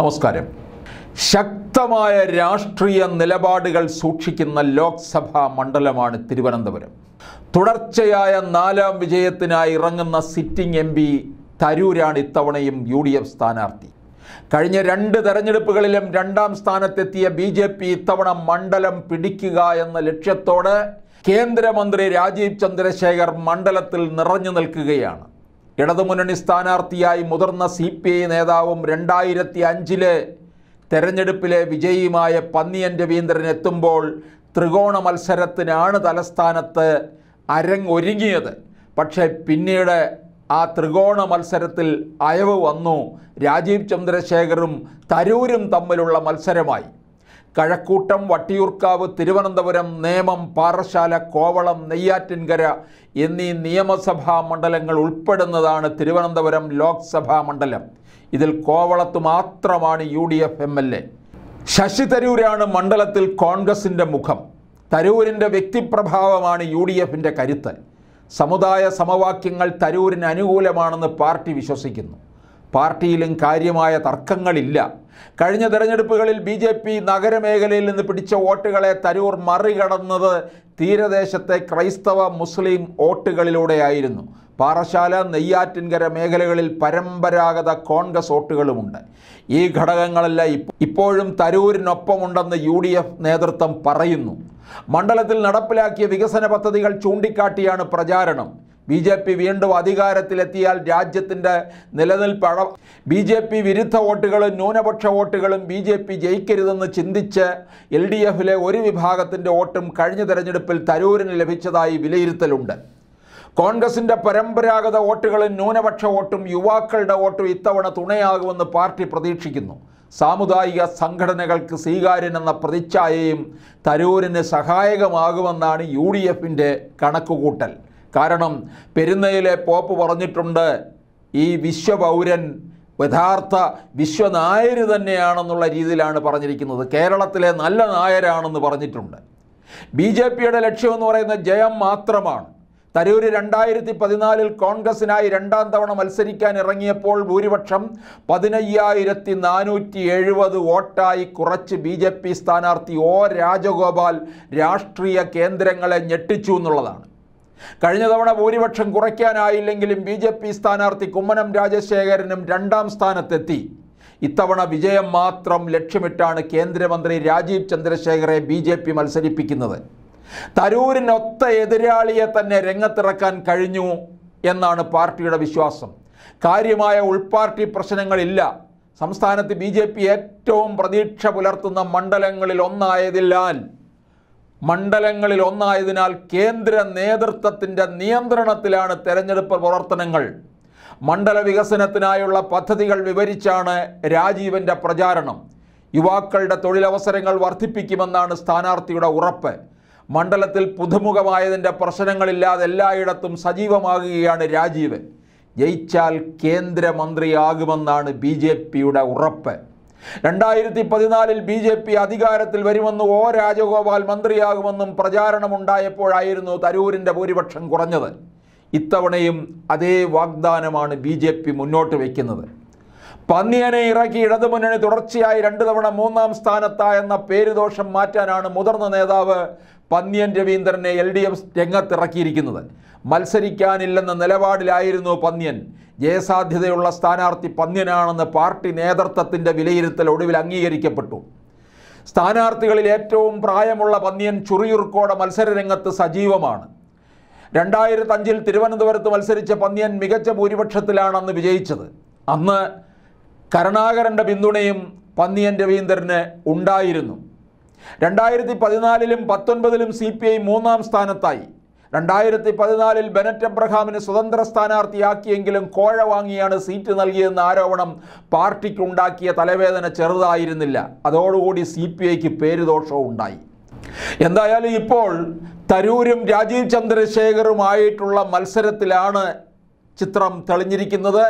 നമസ്കാരം ശക്തമായ രാഷ്ട്രീയ നിലപാടുകൾ സൂക്ഷിക്കുന്ന ലോക്സഭാ മണ്ഡലമാണ് തിരുവനന്തപുരം തുടർച്ചയായ നാലാം വിജയത്തിനായി ഇറങ്ങുന്ന സിറ്റിംഗ് എം പി തരൂരാണ് ഇത്തവണയും യു ഡി എഫ് സ്ഥാനാർത്ഥി കഴിഞ്ഞ രണ്ട് തെരഞ്ഞെടുപ്പുകളിലും രണ്ടാം സ്ഥാനത്തെത്തിയ ബി ജെ പി ഇത്തവണ മണ്ഡലം പിടിക്കുക എന്ന ലക്ഷ്യത്തോടെ കേന്ദ്രമന്ത്രി രാജീവ് ചന്ദ്രശേഖർ മണ്ഡലത്തിൽ നിറഞ്ഞു നിൽക്കുകയാണ് ഇടതുമുന്നണി സ്ഥാനാർത്ഥിയായി മുതിർന്ന സി പി ഐ നേതാവും രണ്ടായിരത്തി അഞ്ചിലെ തെരഞ്ഞെടുപ്പിലെ വിജയിയുമായ പന്നിയൻ രവീന്ദ്രൻ എത്തുമ്പോൾ ത്രികോണ മത്സരത്തിനാണ് തലസ്ഥാനത്ത് അരങ്ങൊരുങ്ങിയത് പക്ഷേ പിന്നീട് ആ ത്രികോണ മത്സരത്തിൽ അയവ് വന്നു രാജീവ് ചന്ദ്രശേഖറും തരൂരും തമ്മിലുള്ള മത്സരമായി കഴക്കൂട്ടം വട്ടിയൂർക്കാവ് തിരുവനന്തപുരം നേമം പാറശാല കോവളം നെയ്യാറ്റിൻകര എന്നീ നിയമസഭാ മണ്ഡലങ്ങൾ ഉൾപ്പെടുന്നതാണ് തിരുവനന്തപുരം ലോക്സഭാ മണ്ഡലം ഇതിൽ കോവളത്ത് മാത്രമാണ് U D F M L A Shashi തരൂരാണ് മണ്ഡലത്തിൽ കോൺഗ്രസിൻ്റെ മുഖം തരൂരിൻ്റെ വ്യക്തിപ്രഭാവമാണ് യു ഡി എഫിൻ്റെ കരുത്തൽ സമുദായ സമവാക്യങ്ങൾ തരൂരിന് അനുകൂലമാണെന്ന് പാർട്ടി വിശ്വസിക്കുന്നു പാർട്ടിയിലും കാര്യമായ തർക്കങ്ങളില്ല കഴിഞ്ഞ തെരഞ്ഞെടുപ്പുകളിൽ ബി ജെ പി നഗരമേഖലയിൽ നിന്ന് പിടിച്ച വോട്ടുകളെ തരൂർ മറികടന്നത് തീരദേശത്തെ ക്രൈസ്തവ മുസ്ലിം വോട്ടുകളിലൂടെയായിരുന്നു പാറശാല നെയ്യാറ്റിൻകര മേഖലകളിൽ പരമ്പരാഗത കോൺഗ്രസ് വോട്ടുകളുമുണ്ട് ഈ ഘടകങ്ങളെല്ലാം ഇപ്പോഴും തരൂരിനൊപ്പമുണ്ടെന്ന് യു ഡി എഫ് നേതൃത്വം പറയുന്നു മണ്ഡലത്തിൽ നടപ്പിലാക്കിയ വികസന പദ്ധതികൾ ചൂണ്ടിക്കാട്ടിയാണ് പ്രചാരണം ബി ജെ പി വീണ്ടും അധികാരത്തിലെത്തിയാൽ രാജ്യത്തിൻ്റെ നിലനിൽപ്പ് ബി ജെ പി വിരുദ്ധ വോട്ടുകളും ന്യൂനപക്ഷ വോട്ടുകളും ബി ജെ പി ജയിക്കരുതെന്ന് ചിന്തിച്ച് എൽ ഡി എഫിലെ ഒരു വിഭാഗത്തിൻ്റെ വോട്ടും കഴിഞ്ഞ തെരഞ്ഞെടുപ്പിൽ തരൂരിന് ലഭിച്ചതായി വിലയിരുത്തലുണ്ട് കോൺഗ്രസിൻ്റെ പരമ്പരാഗത വോട്ടുകളും ന്യൂനപക്ഷ വോട്ടും യുവാക്കളുടെ വോട്ടും ഇത്തവണ തുണയാകുമെന്ന് പാർട്ടി പ്രതീക്ഷിക്കുന്നു സാമുദായിക സംഘടനകൾക്ക് സ്വീകാര്യനെന്ന പ്രതിച്ഛായയും തരൂരിന് സഹായകമാകുമെന്നാണ് യു ഡി എഫിൻ്റെ കണക്കുകൂട്ടൽ കാരണം പെരുന്നയിലെ പോപ്പ് പറഞ്ഞിട്ടുണ്ട് ഈ വിശ്വപൗരൻ യഥാർത്ഥ വിശ്വനായർ തന്നെയാണെന്നുള്ള രീതിയിലാണ് പറഞ്ഞിരിക്കുന്നത് കേരളത്തിലെ നല്ല നായരാണെന്ന് പറഞ്ഞിട്ടുണ്ട് ബി ജെ പിയുടെ ലക്ഷ്യമെന്ന് പറയുന്ന ജയം മാത്രമാണ് തരൂര് രണ്ടായിരത്തി പതിനാലിൽ കോൺഗ്രസിനായി രണ്ടാം തവണ മത്സരിക്കാൻ ഇറങ്ങിയപ്പോൾ ഭൂരിപക്ഷം പതിനയ്യായിരത്തി നാനൂറ്റി എഴുപത് വോട്ടായി കുറച്ച് ബി ജെ പി സ്ഥാനാർത്ഥി ഒ രാജഗോപാൽ രാഷ്ട്രീയ കേന്ദ്രങ്ങളെ ഞെട്ടിച്ചു എന്നുള്ളതാണ് കഴിഞ്ഞ തവണ ഭൂരിപക്ഷം കുറയ്ക്കാനായില്ലെങ്കിലും ബി ജെ പി സ്ഥാനാർത്ഥി കുമ്മനം രാജശേഖരനും രണ്ടാം സ്ഥാനത്തെത്തി ഇത്തവണ വിജയം മാത്രം ലക്ഷ്യമിട്ടാണ് കേന്ദ്രമന്ത്രി രാജീവ് ചന്ദ്രശേഖരെ ബി ജെ പി മത്സരിപ്പിക്കുന്നത് തരൂരിനൊത്ത എതിരാളിയെ തന്നെ രംഗത്തിറക്കാൻ കഴിഞ്ഞു എന്നാണ് പാർട്ടിയുടെ വിശ്വാസം കാര്യമായ ഉൾപാർട്ടി പ്രശ്നങ്ങളില്ല സംസ്ഥാനത്ത് ബി ഏറ്റവും പ്രതീക്ഷ പുലർത്തുന്ന മണ്ഡലങ്ങളിൽ ഒന്നായതിനാൽ മണ്ഡലങ്ങളിൽ ഒന്നായതിനാൽ കേന്ദ്ര നേതൃത്വത്തിൻ്റെ നിയന്ത്രണത്തിലാണ് തെരഞ്ഞെടുപ്പ് പ്രവർത്തനങ്ങൾ മണ്ഡല വികസനത്തിനായുള്ള പദ്ധതികൾ വിവരിച്ചാണ് രാജീവൻ്റെ പ്രചാരണം യുവാക്കളുടെ തൊഴിലവസരങ്ങൾ വർദ്ധിപ്പിക്കുമെന്നാണ് സ്ഥാനാർത്ഥിയുടെ ഉറപ്പ് മണ്ഡലത്തിൽ പുതുമുഖമായതിൻ്റെ പ്രശ്നങ്ങളില്ലാതെ എല്ലായിടത്തും സജീവമാകുകയാണ് രാജീവ് ജയിച്ചാൽ കേന്ദ്രമന്ത്രിയാകുമെന്നാണ് ബി ഉറപ്പ് രണ്ടായിരത്തി പതിനാലിൽ ബി ജെ പി അധികാരത്തിൽ വരുമെന്ന് ഒ രാജഗോപാൽ മന്ത്രിയാകുമെന്നും പ്രചാരണമുണ്ടായപ്പോഴായിരുന്നു തരൂരിൻ്റെ ഭൂരിപക്ഷം കുറഞ്ഞത് ഇത്തവണയും അതേ വാഗ്ദാനമാണ് ബി മുന്നോട്ട് വയ്ക്കുന്നത് പന്നിയനെ ഇറക്കി ഇടതുമുന്നണി തുടർച്ചയായി രണ്ടു തവണ മൂന്നാം എന്ന പേരുദോഷം മാറ്റാനാണ് മുതിർന്ന നേതാവ് പന്നിയൻ രവീന്ദ്രനെ എൽ ഡി എഫ് രംഗത്തിറക്കിയിരിക്കുന്നത് മത്സരിക്കാനില്ലെന്ന നിലപാടിലായിരുന്നു പന്നിയൻ ജയസാധ്യതയുള്ള സ്ഥാനാർത്ഥി പന്നിയനാണെന്ന് പാർട്ടി നേതൃത്വത്തിൻ്റെ വിലയിരുത്തൽ ഒടുവിൽ അംഗീകരിക്കപ്പെട്ടു സ്ഥാനാർത്ഥികളിൽ ഏറ്റവും പ്രായമുള്ള പന്നിയൻ ചുറിയുർക്കോടെ മത്സരരംഗത്ത് സജീവമാണ് രണ്ടായിരത്തഞ്ചിൽ തിരുവനന്തപുരത്ത് മത്സരിച്ച പന്നിയൻ മികച്ച ഭൂരിപക്ഷത്തിലാണ് അന്ന് വിജയിച്ചത് അന്ന് കരുണാകരൻ്റെ പിന്തുണയും പന്നിയൻ രവീന്ദ്രന് ഉണ്ടായിരുന്നു രണ്ടായിരത്തി പതിനാലിലും പത്തൊൻപതിലും സി പി ഐ മൂന്നാം സ്ഥാനത്തായി രണ്ടായിരത്തി പതിനാലിൽ ബെനറ്റ് എബ്രഹാമിന് സ്വതന്ത്ര സ്ഥാനാർത്ഥിയാക്കിയെങ്കിലും കോഴ വാങ്ങിയാണ് സീറ്റ് നൽകിയെന്ന ആരോപണം പാർട്ടിക്കുണ്ടാക്കിയ തലവേദന ചെറുതായിരുന്നില്ല അതോടുകൂടി സി പി ഐക്ക് പേരുദോഷവും ഉണ്ടായി എന്തായാലും ഇപ്പോൾ തരൂരും രാജീവ് ചന്ദ്രശേഖറുമായിട്ടുള്ള മത്സരത്തിലാണ് ചിത്രം തെളിഞ്ഞിരിക്കുന്നത്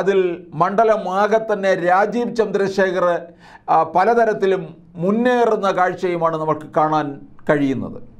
അതിൽ മണ്ഡലമാകെ തന്നെ രാജീവ് ചന്ദ്രശേഖർ പലതരത്തിലും മുന്നേറുന്ന കാഴ്ചയുമാണ് നമുക്ക് കാണാൻ കഴിയുന്നത്